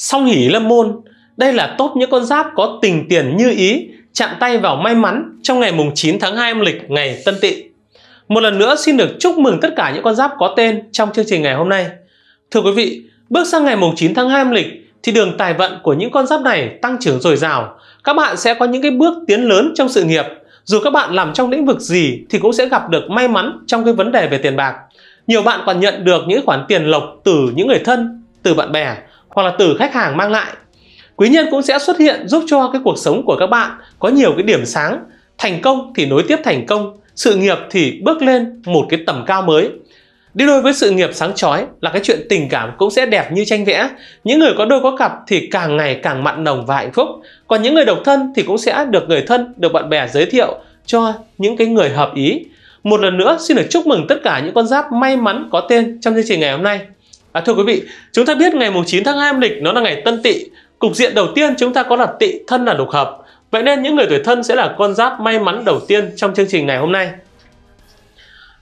Song hỷ lâm môn, đây là tốt những con giáp có tình tiền như ý, chạm tay vào may mắn trong ngày mùng 9 tháng 2 âm lịch ngày Tân Tỵ. Một lần nữa xin được chúc mừng tất cả những con giáp có tên trong chương trình ngày hôm nay. Thưa quý vị, bước sang ngày mùng 9 tháng 2 âm lịch thì đường tài vận của những con giáp này tăng trưởng dồi dào. Các bạn sẽ có những cái bước tiến lớn trong sự nghiệp. Dù các bạn làm trong lĩnh vực gì thì cũng sẽ gặp được may mắn trong cái vấn đề về tiền bạc. Nhiều bạn còn nhận được những khoản tiền lộc từ những người thân, từ bạn bè hoặc là từ khách hàng mang lại quý nhân cũng sẽ xuất hiện giúp cho cái cuộc sống của các bạn có nhiều cái điểm sáng thành công thì nối tiếp thành công sự nghiệp thì bước lên một cái tầm cao mới đi đôi với sự nghiệp sáng chói là cái chuyện tình cảm cũng sẽ đẹp như tranh vẽ những người có đôi có cặp thì càng ngày càng mặn nồng và hạnh phúc còn những người độc thân thì cũng sẽ được người thân được bạn bè giới thiệu cho những cái người hợp ý một lần nữa xin được chúc mừng tất cả những con giáp may mắn có tên trong chương trình ngày hôm nay À, thưa quý vị, chúng ta biết ngày 9 tháng 2 âm lịch nó là ngày tân tỵ. Cục diện đầu tiên chúng ta có là tỵ thân là lục hợp. Vậy nên những người tuổi thân sẽ là con giáp may mắn đầu tiên trong chương trình ngày hôm nay.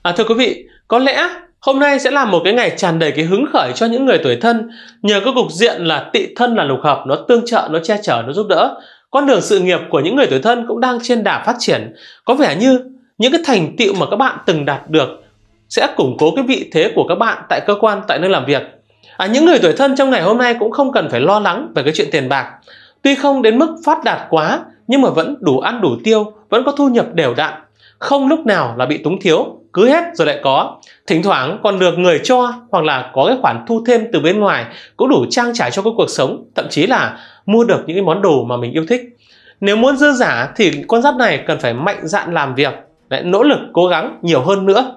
À, thưa quý vị, có lẽ hôm nay sẽ là một cái ngày tràn đầy cái hứng khởi cho những người tuổi thân nhờ cái cục diện là tỵ thân là lục hợp nó tương trợ nó che chở nó giúp đỡ con đường sự nghiệp của những người tuổi thân cũng đang trên đà phát triển có vẻ như những cái thành tựu mà các bạn từng đạt được sẽ củng cố cái vị thế của các bạn tại cơ quan tại nơi làm việc à, những người tuổi thân trong ngày hôm nay cũng không cần phải lo lắng về cái chuyện tiền bạc tuy không đến mức phát đạt quá nhưng mà vẫn đủ ăn đủ tiêu vẫn có thu nhập đều đặn không lúc nào là bị túng thiếu cứ hết rồi lại có thỉnh thoảng còn được người cho hoặc là có cái khoản thu thêm từ bên ngoài cũng đủ trang trải cho cái cuộc sống thậm chí là mua được những cái món đồ mà mình yêu thích nếu muốn dư giả thì con giáp này cần phải mạnh dạn làm việc lại nỗ lực cố gắng nhiều hơn nữa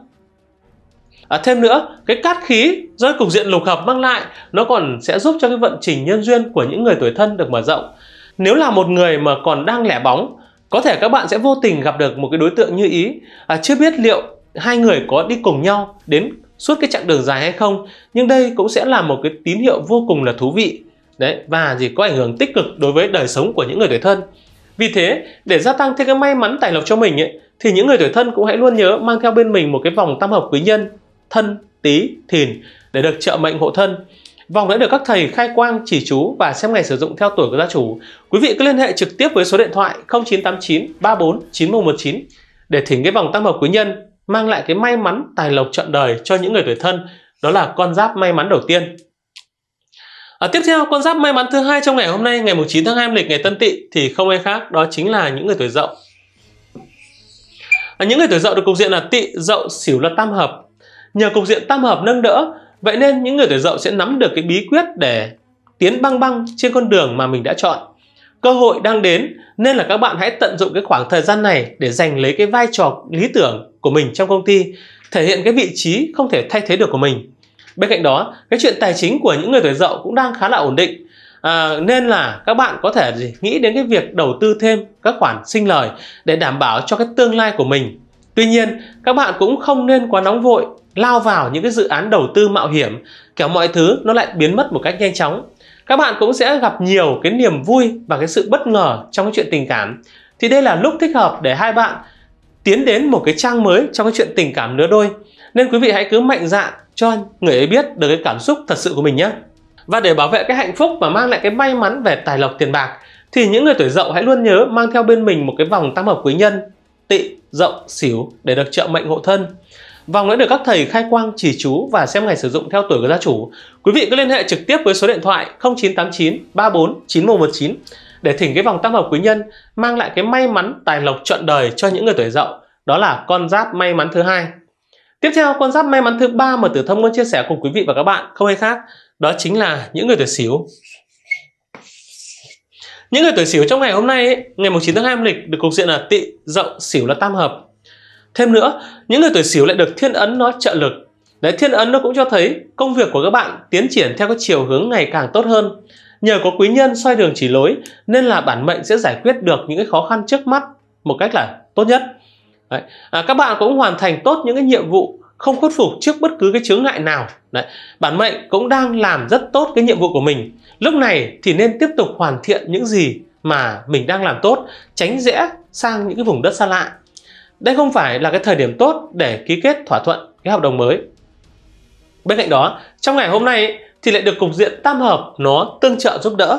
à, thêm nữa cái cát khí do cục diện lục hợp mang lại nó còn sẽ giúp cho cái vận trình nhân duyên của những người tuổi thân được mở rộng nếu là một người mà còn đang lẻ bóng có thể các bạn sẽ vô tình gặp được một cái đối tượng như ý à, chưa biết liệu hai người có đi cùng nhau đến suốt cái chặng đường dài hay không nhưng đây cũng sẽ là một cái tín hiệu vô cùng là thú vị đấy và gì có ảnh hưởng tích cực đối với đời sống của những người tuổi thân vì thế để gia tăng thêm cái may mắn tài lộc cho mình ấy, thì những người tuổi thân cũng hãy luôn nhớ mang theo bên mình một cái vòng tam hợp quý nhân thân, tý thìn để được trợ mệnh hộ thân. Vòng đã được các thầy khai quang chỉ chú và xem ngày sử dụng theo tuổi của gia chủ. Quý vị cứ liên hệ trực tiếp với số điện thoại 0989 34 9119 để thỉnh cái vòng tam hợp quý nhân mang lại cái may mắn tài lộc trọn đời cho những người tuổi thân. Đó là con giáp may mắn đầu tiên. À, tiếp theo con giáp may mắn thứ hai trong ngày hôm nay ngày 9 tháng 2 âm lịch ngày Tân Tỵ thì không ai khác đó chính là những người tuổi Dậu. À, những người tuổi Dậu được cục diện là Tỵ, Dậu, Sửu là tam hợp Nhờ cục diện tam hợp nâng đỡ, vậy nên những người tuổi dậu sẽ nắm được cái bí quyết để tiến băng băng trên con đường mà mình đã chọn. Cơ hội đang đến nên là các bạn hãy tận dụng cái khoảng thời gian này để giành lấy cái vai trò lý tưởng của mình trong công ty, thể hiện cái vị trí không thể thay thế được của mình. Bên cạnh đó, cái chuyện tài chính của những người tuổi dậu cũng đang khá là ổn định. À, nên là các bạn có thể nghĩ đến cái việc đầu tư thêm các khoản sinh lời để đảm bảo cho cái tương lai của mình. Tuy nhiên, các bạn cũng không nên quá nóng vội lao vào những cái dự án đầu tư mạo hiểm kiểu mọi thứ nó lại biến mất một cách nhanh chóng các bạn cũng sẽ gặp nhiều cái niềm vui và cái sự bất ngờ trong cái chuyện tình cảm thì đây là lúc thích hợp để hai bạn tiến đến một cái trang mới trong cái chuyện tình cảm lứa đôi nên quý vị hãy cứ mạnh dạn cho người ấy biết được cái cảm xúc thật sự của mình nhé và để bảo vệ cái hạnh phúc và mang lại cái may mắn về tài lộc tiền bạc thì những người tuổi dậu hãy luôn nhớ mang theo bên mình một cái vòng tam hợp quý nhân tị, rộng, xỉu để được trợ mệnh hộ thân. Vòng đã được các thầy khai quang chỉ chú và xem ngày sử dụng theo tuổi của gia chủ. Quý vị cứ liên hệ trực tiếp với số điện thoại 0989 34 9119 để thỉnh cái vòng tam hợp quý nhân mang lại cái may mắn tài lộc trọn đời cho những người tuổi dậu. Đó là con giáp may mắn thứ hai. Tiếp theo con giáp may mắn thứ ba mà Tử Thông muốn chia sẻ cùng quý vị và các bạn không hay khác đó chính là những người tuổi xíu những người tuổi Sửu trong ngày hôm nay, ngày 9 tháng 2 âm lịch được cục diện là Tỵ, Dậu, Sửu là tam hợp. Thêm nữa, những người tuổi Sửu lại được Thiên ấn nó trợ lực. Đấy, Thiên ấn nó cũng cho thấy công việc của các bạn tiến triển theo cái chiều hướng ngày càng tốt hơn. Nhờ có quý nhân xoay đường chỉ lối nên là bản mệnh sẽ giải quyết được những cái khó khăn trước mắt một cách là tốt nhất. Đấy. À, các bạn cũng hoàn thành tốt những cái nhiệm vụ không khuất phục trước bất cứ cái chướng ngại nào đấy bản mệnh cũng đang làm rất tốt cái nhiệm vụ của mình lúc này thì nên tiếp tục hoàn thiện những gì mà mình đang làm tốt tránh rẽ sang những cái vùng đất xa lạ đây không phải là cái thời điểm tốt để ký kết thỏa thuận cái hợp đồng mới bên cạnh đó trong ngày hôm nay thì lại được cục diện tam hợp nó tương trợ giúp đỡ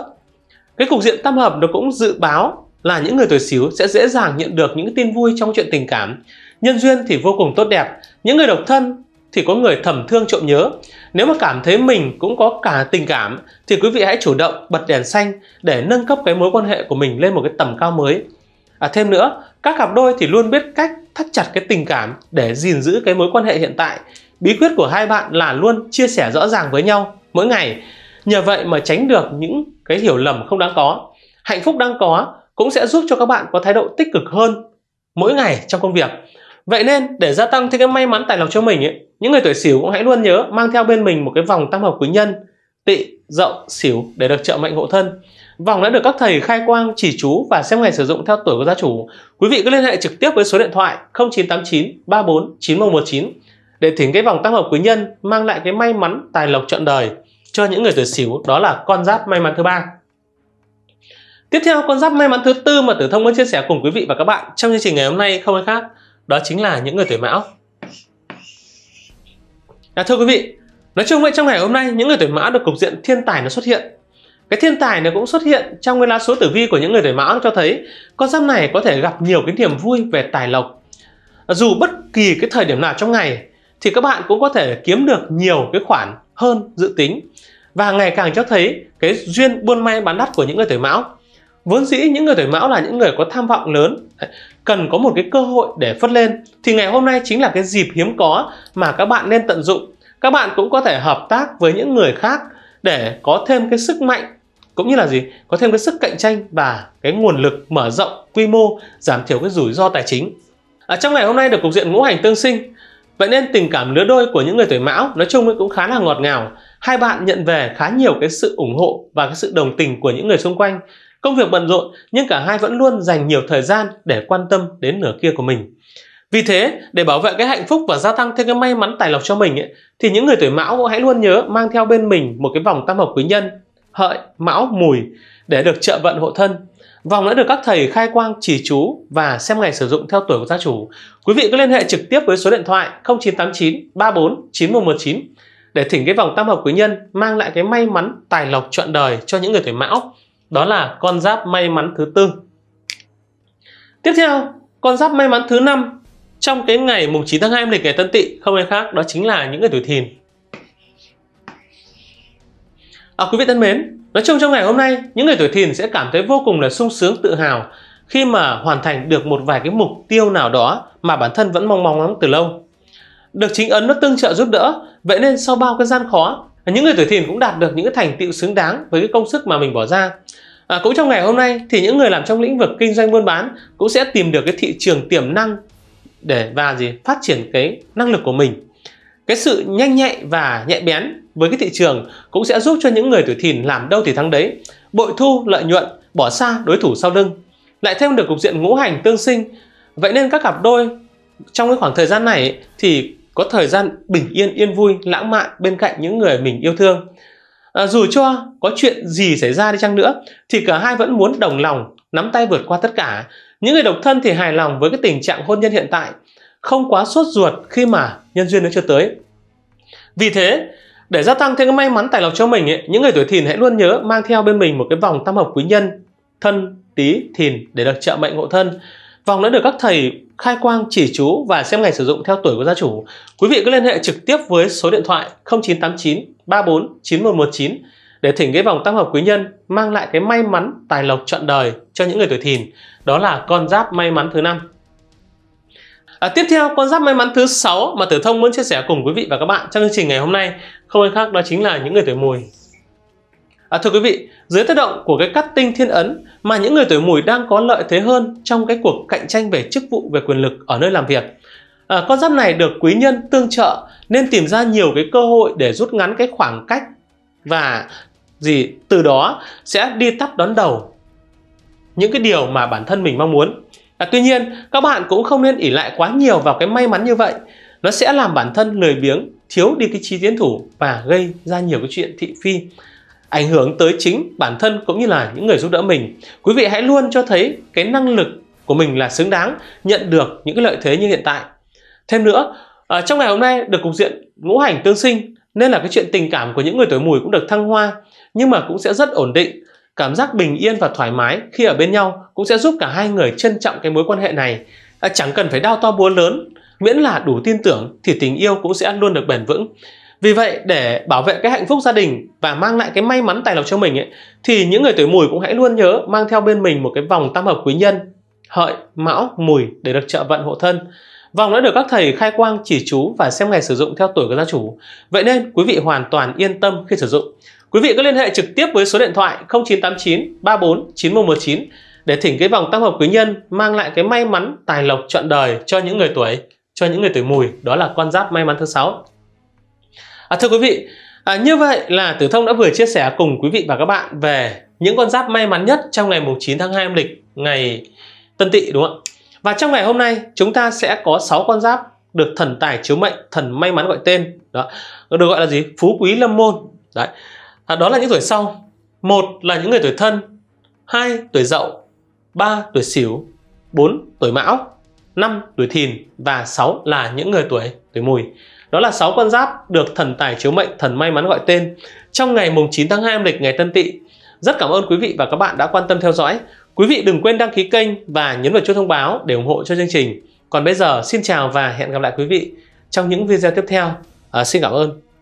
cái cục diện tam hợp nó cũng dự báo là những người tuổi xíu sẽ dễ dàng nhận được những tin vui trong chuyện tình cảm nhân duyên thì vô cùng tốt đẹp những người độc thân thì có người thầm thương trộm nhớ nếu mà cảm thấy mình cũng có cả tình cảm thì quý vị hãy chủ động bật đèn xanh để nâng cấp cái mối quan hệ của mình lên một cái tầm cao mới à, thêm nữa các cặp đôi thì luôn biết cách thắt chặt cái tình cảm để gìn giữ cái mối quan hệ hiện tại bí quyết của hai bạn là luôn chia sẻ rõ ràng với nhau mỗi ngày nhờ vậy mà tránh được những cái hiểu lầm không đáng có hạnh phúc đang có cũng sẽ giúp cho các bạn có thái độ tích cực hơn mỗi ngày trong công việc Vậy nên để gia tăng thêm cái may mắn tài lộc cho mình ấy, những người tuổi Sửu cũng hãy luôn nhớ mang theo bên mình một cái vòng tam hợp quý nhân Tỵ, Dậu, Sửu để được trợ mệnh hộ thân. Vòng đã được các thầy khai quang, chỉ chú và xem ngày sử dụng theo tuổi của gia chủ. Quý vị cứ liên hệ trực tiếp với số điện thoại 0989 34 9119 để thỉnh cái vòng tăng hợp quý nhân mang lại cái may mắn tài lộc trọn đời cho những người tuổi Sửu đó là con giáp may mắn thứ ba. Tiếp theo con giáp may mắn thứ tư mà Tử Thông muốn chia sẻ cùng quý vị và các bạn trong chương trình ngày hôm nay không ai khác đó chính là những người tuổi mão à, thưa quý vị nói chung vậy trong ngày hôm nay những người tuổi mão được cục diện thiên tài nó xuất hiện cái thiên tài này cũng xuất hiện trong nguyên lá số tử vi của những người tuổi mão cho thấy con giáp này có thể gặp nhiều cái niềm vui về tài lộc dù bất kỳ cái thời điểm nào trong ngày thì các bạn cũng có thể kiếm được nhiều cái khoản hơn dự tính và ngày càng cho thấy cái duyên buôn may bán đắt của những người tuổi mão vốn dĩ những người tuổi mão là những người có tham vọng lớn cần có một cái cơ hội để phất lên thì ngày hôm nay chính là cái dịp hiếm có mà các bạn nên tận dụng các bạn cũng có thể hợp tác với những người khác để có thêm cái sức mạnh cũng như là gì có thêm cái sức cạnh tranh và cái nguồn lực mở rộng quy mô giảm thiểu cái rủi ro tài chính à, trong ngày hôm nay được cục diện ngũ hành tương sinh vậy nên tình cảm lứa đôi của những người tuổi mão nói chung cũng khá là ngọt ngào hai bạn nhận về khá nhiều cái sự ủng hộ và cái sự đồng tình của những người xung quanh Công việc bận rộn nhưng cả hai vẫn luôn dành nhiều thời gian để quan tâm đến nửa kia của mình. Vì thế, để bảo vệ cái hạnh phúc và gia tăng thêm cái may mắn tài lộc cho mình ấy, thì những người tuổi mão cũng hãy luôn nhớ mang theo bên mình một cái vòng tam hợp quý nhân, hợi, mão, mùi để được trợ vận hộ thân. Vòng đã được các thầy khai quang chỉ chú và xem ngày sử dụng theo tuổi của gia chủ. Quý vị có liên hệ trực tiếp với số điện thoại 0989 34 9119 để thỉnh cái vòng tam hợp quý nhân mang lại cái may mắn tài lộc trọn đời cho những người tuổi mão. Đó là con giáp may mắn thứ tư. Tiếp theo, con giáp may mắn thứ năm trong cái ngày mùng 9 tháng 2 lịch ngày Tân Tỵ không ai khác đó chính là những người tuổi Thìn. À, quý vị thân mến, nói chung trong ngày hôm nay, những người tuổi Thìn sẽ cảm thấy vô cùng là sung sướng tự hào khi mà hoàn thành được một vài cái mục tiêu nào đó mà bản thân vẫn mong mong lắm từ lâu. Được chính ấn nó tương trợ giúp đỡ, vậy nên sau bao cái gian khó, những người tuổi thìn cũng đạt được những cái thành tựu xứng đáng với cái công sức mà mình bỏ ra à, cũng trong ngày hôm nay thì những người làm trong lĩnh vực kinh doanh buôn bán cũng sẽ tìm được cái thị trường tiềm năng để và gì phát triển cái năng lực của mình cái sự nhanh nhạy và nhạy bén với cái thị trường cũng sẽ giúp cho những người tuổi thìn làm đâu thì thắng đấy bội thu lợi nhuận bỏ xa đối thủ sau lưng lại thêm được cục diện ngũ hành tương sinh vậy nên các cặp đôi trong cái khoảng thời gian này thì có thời gian bình yên yên vui lãng mạn bên cạnh những người mình yêu thương à, dù cho có chuyện gì xảy ra đi chăng nữa thì cả hai vẫn muốn đồng lòng nắm tay vượt qua tất cả những người độc thân thì hài lòng với cái tình trạng hôn nhân hiện tại không quá sốt ruột khi mà nhân duyên nó chưa tới vì thế để gia tăng thêm cái may mắn tài lộc cho mình ấy, những người tuổi thìn hãy luôn nhớ mang theo bên mình một cái vòng tam hợp quý nhân thân tý thìn để được trợ mệnh ngộ thân vòng đã được các thầy khai quang chỉ chú và xem ngày sử dụng theo tuổi của gia chủ. Quý vị cứ liên hệ trực tiếp với số điện thoại 0989 34 9119 để thỉnh cái vòng tam hợp quý nhân mang lại cái may mắn tài lộc trọn đời cho những người tuổi thìn. Đó là con giáp may mắn thứ năm. À, tiếp theo con giáp may mắn thứ sáu mà Tử Thông muốn chia sẻ cùng quý vị và các bạn trong chương trình ngày hôm nay không ai khác đó chính là những người tuổi mùi. À, thưa quý vị, dưới tác động của cái cắt tinh thiên ấn mà những người tuổi mùi đang có lợi thế hơn trong cái cuộc cạnh tranh về chức vụ về quyền lực ở nơi làm việc. À, con giáp này được quý nhân tương trợ nên tìm ra nhiều cái cơ hội để rút ngắn cái khoảng cách và gì từ đó sẽ đi tắt đón đầu những cái điều mà bản thân mình mong muốn. À, tuy nhiên, các bạn cũng không nên ỉ lại quá nhiều vào cái may mắn như vậy. Nó sẽ làm bản thân lười biếng, thiếu đi cái trí tiến thủ và gây ra nhiều cái chuyện thị phi ảnh hưởng tới chính bản thân cũng như là những người giúp đỡ mình. Quý vị hãy luôn cho thấy cái năng lực của mình là xứng đáng nhận được những cái lợi thế như hiện tại. Thêm nữa, à, trong ngày hôm nay được cục diện ngũ hành tương sinh nên là cái chuyện tình cảm của những người tuổi mùi cũng được thăng hoa nhưng mà cũng sẽ rất ổn định. Cảm giác bình yên và thoải mái khi ở bên nhau cũng sẽ giúp cả hai người trân trọng cái mối quan hệ này. Ờ, chẳng cần phải đau to búa lớn, miễn là đủ tin tưởng thì tình yêu cũng sẽ luôn được bền vững vì vậy để bảo vệ cái hạnh phúc gia đình và mang lại cái may mắn tài lộc cho mình ấy, thì những người tuổi mùi cũng hãy luôn nhớ mang theo bên mình một cái vòng tam hợp quý nhân hợi mão mùi để được trợ vận hộ thân Vòng đã được các thầy khai quang chỉ chú và xem ngày sử dụng theo tuổi của gia chủ. Vậy nên quý vị hoàn toàn yên tâm khi sử dụng. Quý vị có liên hệ trực tiếp với số điện thoại 0989 34 9119 để thỉnh cái vòng tam hợp quý nhân mang lại cái may mắn tài lộc trọn đời cho những người tuổi cho những người tuổi mùi đó là con giáp may mắn thứ sáu À, thưa quý vị, à, như vậy là Tử Thông đã vừa chia sẻ cùng quý vị và các bạn về những con giáp may mắn nhất trong ngày 9 tháng 2 âm lịch, ngày Tân Tỵ đúng không ạ? Và trong ngày hôm nay chúng ta sẽ có 6 con giáp được thần tài chiếu mệnh, thần may mắn gọi tên. Đó. Được gọi là gì? Phú quý lâm môn. Đấy. À, đó là những tuổi sau. Một là những người tuổi thân, hai tuổi dậu, ba tuổi sửu, bốn tuổi mão, năm tuổi thìn và sáu là những người tuổi tuổi mùi. Đó là 6 con giáp được thần tài chiếu mệnh, thần may mắn gọi tên trong ngày mùng 9 tháng 2 âm lịch ngày Tân Tỵ. Rất cảm ơn quý vị và các bạn đã quan tâm theo dõi. Quý vị đừng quên đăng ký kênh và nhấn vào chuông thông báo để ủng hộ cho chương trình. Còn bây giờ xin chào và hẹn gặp lại quý vị trong những video tiếp theo. À, xin cảm ơn.